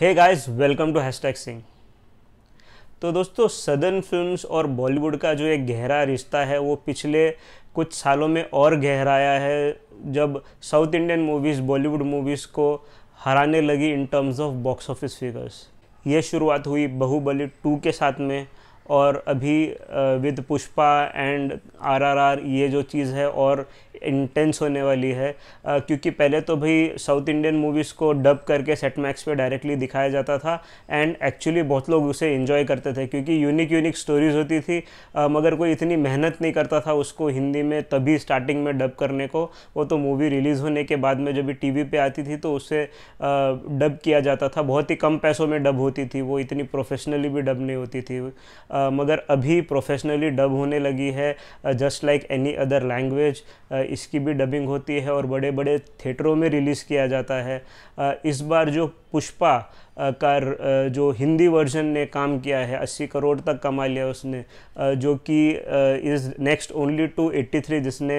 hey guys welcome to hashtag Singh तो दोस्तों southern films और बॉलीवुड का जो एक गहरा रिश्ता है वो पिछले कुछ सालों में और गहराया है जब South Indian movies Bollywood movies को हराने लगी in terms of box office figures ये शुरुआत हुई बहुबली टू के साथ में और अभी विद पुष्पा एंड आरआरआर ये जो चीज़ है और इंटेंस होने वाली है क्योंकि पहले तो भाई साउथ इंडियन मूवीज़ को डब करके सेट मैक्स पे डायरेक्टली दिखाया जाता था एंड एक्चुअली बहुत लोग उसे इन्जॉय करते थे क्योंकि यूनिक यूनिक स्टोरीज़ होती थी मगर कोई इतनी मेहनत नहीं करता था उसको हिंदी में तभी स्टार्टिंग में डब करने को वो तो मूवी रिलीज़ होने के बाद में जब भी टी वी आती थी तो उसे डब किया जाता था बहुत ही कम पैसों में डब होती थी वो इतनी प्रोफेशनली भी डब नहीं होती थी मगर अभी प्रोफेशनली डब होने लगी है just like any other language इसकी भी डबिंग होती है और बड़े बड़े थिएटरों में रिलीज़ किया जाता है इस बार जो पुष्पा का जो हिंदी वर्जन ने काम किया है अस्सी करोड़ तक कमा लिया उसने जो कि is next only to eighty three जिसने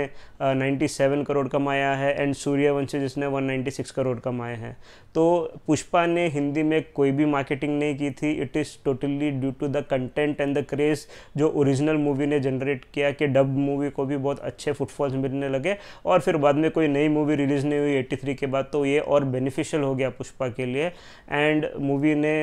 नाइन्टी सेवन करोड़ कमाया है एंड सूर्यवंशी जिसने वन नाइन्टी सिक्स करोड़ कमाए हैं तो पुष्पा ने हिंदी में कोई भी मार्केटिंग नहीं की थी it is totally due to the content and the craze जो ओरिजिनल मूवी ने जनरेट किया कि डब मूवी को भी बहुत अच्छे फुटफॉल्स मिलने लगे और फिर बाद में कोई नई मूवी रिलीज़ नहीं हुई एट्टी के बाद तो ये और बेनिफिशियल हो गया पुष्पा के लिए है एंड मूवी ने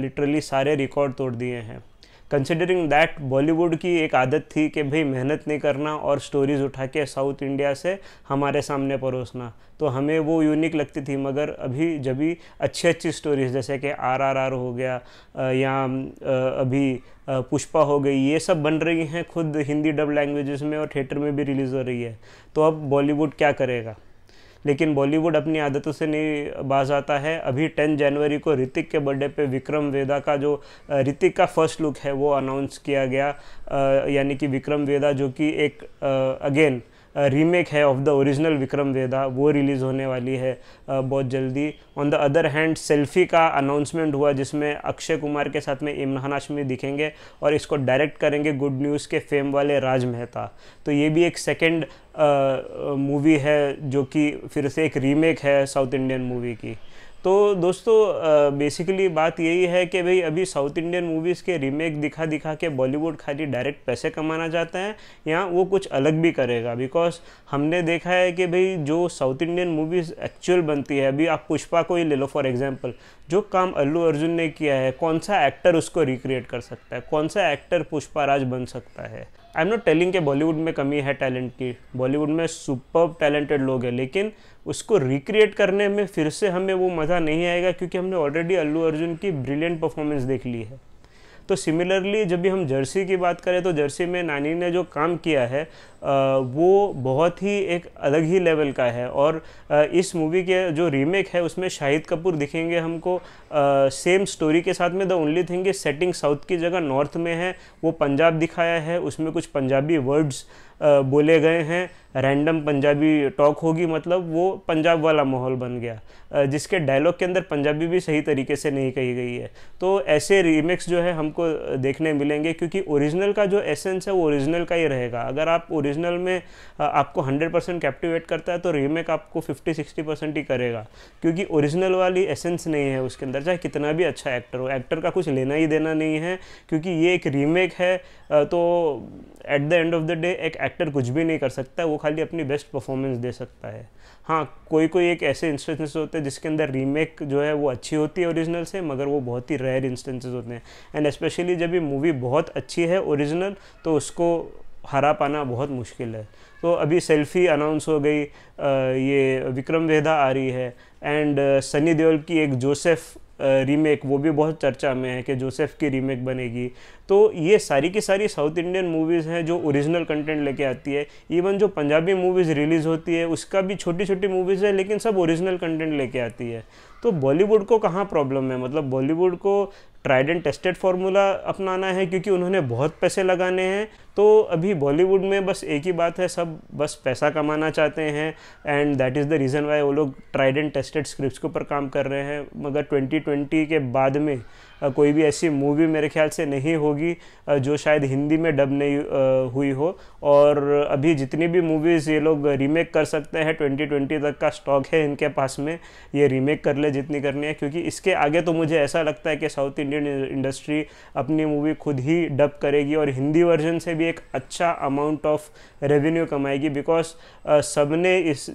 लिटरली सारे रिकॉर्ड तोड़ दिए हैं कंसिडरिंग दैट बॉलीवुड की एक आदत थी कि भाई मेहनत नहीं करना और स्टोरीज़ उठा के साउथ इंडिया से हमारे सामने परोसना तो हमें वो यूनिक लगती थी मगर अभी जब भी अच्छी अच्छी स्टोरीज़ जैसे कि आर आर आर हो गया या अभी पुष्पा हो गई ये सब बन रही हैं खुद हिंदी डब लैंग्वेजेस में और थिएटर में भी रिलीज़ हो रही है तो अब बॉलीवुड क्या करेगा लेकिन बॉलीवुड अपनी आदतों से नहीं बाज आता है अभी टेन जनवरी को ऋतिक के बर्थडे पे विक्रम वेदा का जो ऋतिक का फर्स्ट लुक है वो अनाउंस किया गया यानी कि विक्रम वेदा जो कि एक अगेन uh, रीमेक है of the original Vikram Vedha वो रिलीज़ होने वाली है बहुत जल्दी on the other hand Selfie का अनाउंसमेंट हुआ जिसमें अक्षय कुमार के साथ में इमरान हाशमी दिखेंगे और इसको डायरेक्ट करेंगे गुड न्यूज़ के फेम वाले राज मेहता तो ये भी एक सेकेंड मूवी है जो कि फिर से एक रीमेक है साउथ इंडियन मूवी की तो दोस्तों बेसिकली बात यही है कि भाई अभी साउथ इंडियन मूवीज़ के रीमेक दिखा दिखा के बॉलीवुड खाली डायरेक्ट पैसे कमाना चाहता है या वो कुछ अलग भी करेगा बिकॉज हमने देखा है कि भाई जो साउथ इंडियन मूवीज़ एक्चुअल बनती है अभी आप पुष्पा को ही ले लो फॉर एग्जाम्पल जो काम अल्लू अर्जुन ने किया है कौन सा एक्टर उसको रिक्रिएट कर सकता है कौन सा एक्टर पुष्पा राज बन सकता है आई एम नॉट टेलिंग के बॉलीवुड में कमी है टैलेंट की बॉलीवुड में सुपर टैलेंटेड लोग हैं लेकिन उसको रिक्रिएट करने में फिर से हमें वो मज़ा नहीं आएगा क्योंकि हमने ऑलरेडी अल्लू अर्जुन की ब्रिलियंट परफॉर्मेंस देख ली है तो सिमिलरली जब भी हम जर्सी की बात करें तो जर्सी में नानी ने जो काम किया है वो बहुत ही एक अलग ही लेवल का है और इस मूवी के जो रीमेक है उसमें शाहिद कपूर दिखेंगे हमको सेम स्टोरी के साथ में the only thing setting south की जगह नॉर्थ में है वो पंजाब दिखाया है उसमें कुछ पंजाबी वर्ड्स बोले गए हैं रैंडम पंजाबी टॉक होगी मतलब वो पंजाब वाला माहौल बन गया जिसके डायलॉग के अंदर पंजाबी भी सही तरीके से नहीं कही गई है तो ऐसे रीमेक्स जो है हमको देखने मिलेंगे क्योंकि ओरिजिनल का जो एसेंस है वो ओरिजिनल का ही रहेगा अगर आप ओरिजिनल में आपको 100 परसेंट कैप्टिवेट करता है तो रीमेक आपको 50-60 परसेंट ही करेगा क्योंकि ओरिजिनल वाली एसेंस नहीं है उसके अंदर चाहे कितना भी अच्छा एक्टर हो एक्टर का कुछ लेना ही देना नहीं है क्योंकि ये एक रीमेक है तो at the end of the day एक एक्टर कुछ भी नहीं कर सकता वो खाली अपनी बेस्ट परफॉर्मेंस दे सकता है हाँ कोई कोई एक ऐसे इंस्टेंसेस होते हैं जिसके अंदर रीमेक जो है वो अच्छी होती है ओरिजिनल से मगर वो बहुत ही रेयर इंस्टेंसेस होते हैं एंड स्पेशली जब ये मूवी बहुत अच्छी है ओरिजिनल तो उसको हरा पाना बहुत मुश्किल है तो अभी सेल्फी अनाउंस हो गई ये विक्रम वेदा आ रही है एंड सनी देओल की एक जोसेफ रीमेक वो भी बहुत चर्चा में है कि जोसेफ की रीमेक बनेगी तो ये सारी की सारी साउथ इंडियन मूवीज़ हैं जो ओरिजिनल कंटेंट लेके आती है इवन जो पंजाबी मूवीज़ रिलीज़ होती है उसका भी छोटी छोटी मूवीज़ है लेकिन सब ओरिजिनल कंटेंट लेके आती है तो बॉलीवुड को कहाँ प्रॉब्लम है मतलब बॉलीवुड को ट्राइड एंड टेस्टेड फार्मूला अपनाना है क्योंकि उन्होंने बहुत पैसे लगाने हैं तो अभी बॉलीवुड में बस एक ही बात है सब बस पैसा कमाना चाहते हैं and that is the reason why वो लोग ट्राइड एंड टेस्टेड स्क्रिप्ट के ऊपर काम कर रहे हैं मगर 2020 के बाद में कोई भी ऐसी मूवी मेरे ख्याल से नहीं होगी जो शायद हिंदी में डब नहीं हुई हो और अभी जितनी भी मूवीज़ ये लोग रीमेक कर सकते हैं 2020 तक का स्टॉक है इनके पास में ये रीमेक कर ले जितनी करनी है क्योंकि इसके आगे तो मुझे ऐसा लगता है कि साउथ इंडियन इंडस्ट्री अपनी मूवी खुद ही डब करेगी और हिंदी वर्जन से भी एक अच्छा अमाउंट ऑफ रेवेन्यू कमाएगी बिकॉज सब ने इस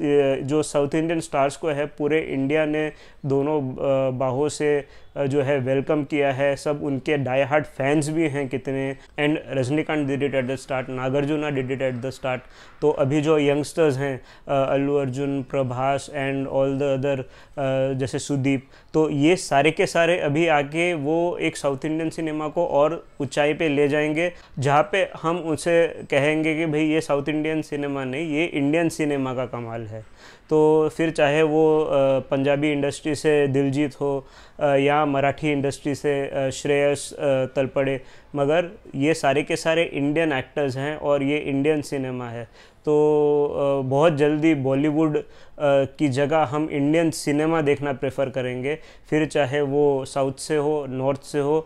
जो साउथ इंडियन स्टार्स को है पूरे इंडिया ने दोनों बाहों से जो है वेलकम किया है सब उनके डाई हार्ट फैंस भी हैं कितने and Rajinikanth did it at the start Nagarjuna did it at the start तो अभी जो यंगस्टर्स हैं Allu Arjun Prabhas and all the other जैसे सुदीप तो ये सारे के सारे अभी आके वो एक साउथ इंडियन सिनेमा को और ऊंचाई पे ले जाएंगे जहाँ पे हम उनसे कहेंगे कि भाई ये साउथ इंडियन सिनेमा नहीं ये इंडियन सिनेमा का कमाल है तो फिर चाहे वो पंजाबी इंडस्ट्री से दिलजीत हो या मराठी इंडस्ट्री से श्रेयस तलपड़े मगर ये सारे के सारे इंडियन एक्टर्स हैं और ये इंडियन सिनेमा है तो बहुत जल्दी बॉलीवुड की जगह हम इंडियन सिनेमा देखना प्रेफर करेंगे फिर चाहे वो साउथ से हो नॉर्थ से हो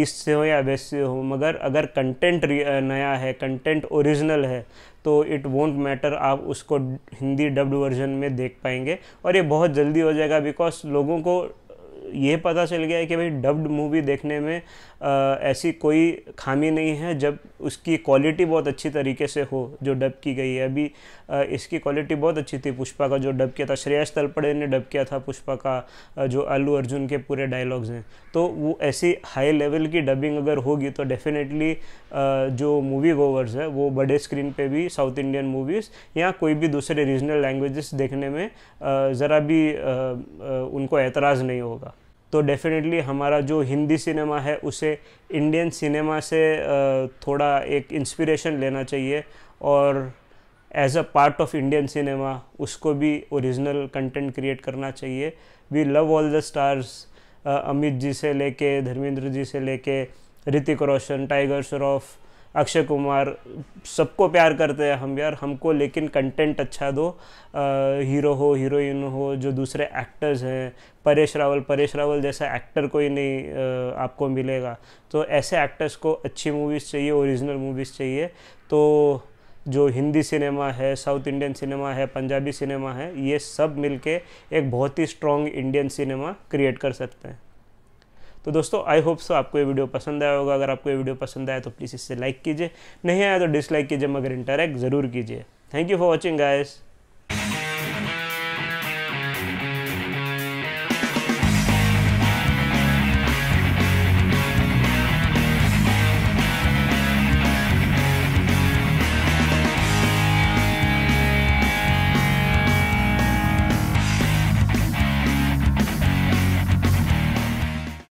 ईस्ट से हो या वेस्ट से हो मगर अगर कंटेंट नया है कंटेंट ओरिजिनल है तो इट वोंट मैटर आप उसको हिंदी डब्ड वर्जन में देख पाएंगे और ये बहुत जल्दी हो जाएगा बिकॉज लोगों को ये पता चल गया है कि भाई डब्ड मूवी देखने में आ, ऐसी कोई खामी नहीं है जब उसकी क्वालिटी बहुत अच्छी तरीके से हो जो डब की गई है अभी आ, इसकी क्वालिटी बहुत अच्छी थी पुष्पा का जो डब किया था श्रेयस तलपड़े ने डब किया था पुष्पा का जो अल्लू अर्जुन के पूरे डायलॉग्स हैं तो वो ऐसी हाई लेवल की डबिंग अगर होगी तो डेफिनेटली जो मूवी गोवर्स है वो बड़े स्क्रीन पर भी साउथ इंडियन मूवीज़ या कोई भी दूसरे रीजनल लैंग्वेजेस देखने में ज़रा भी उनको एतराज़ नहीं होगा तो डेफिनेटली हमारा जो हिंदी सिनेमा है उसे इंडियन सिनेमा से थोड़ा एक इंस्पिरेशन लेना चाहिए और as a part of Indian cinema उसको भी ओरिजिनल कंटेंट क्रिएट करना चाहिए we love all the stars Amit ji से लेके धर्मेंद्र जी से लेके ऋतिक रोशन टाइगर श्रॉफ अक्षय कुमार सबको प्यार करते हैं हम यार हमको लेकिन कंटेंट अच्छा दो हीरो हो हीरोइन हो जो दूसरे एक्टर्स हैं परेश रावल परेश रावल जैसा एक्टर कोई नहीं आ, आपको मिलेगा तो ऐसे एक्टर्स को अच्छी मूवीज़ चाहिए ओरिजिनल मूवीज़ चाहिए तो जो हिंदी सिनेमा है साउथ इंडियन सिनेमा है पंजाबी सिनेमा है ये सब मिलके एक बहुत ही स्ट्रॉन्ग इंडियन सिनेमा क्रिएट कर सकते हैं तो दोस्तों आई होप सो आपको ये वीडियो पसंद आया होगा अगर आपको ये वीडियो पसंद आया तो प्लीज़ इससे लाइक कीजिए नहीं आया तो डिसलाइक कीजिए मगर इंटरेक्ट ज़रूर कीजिए thank you for watching guys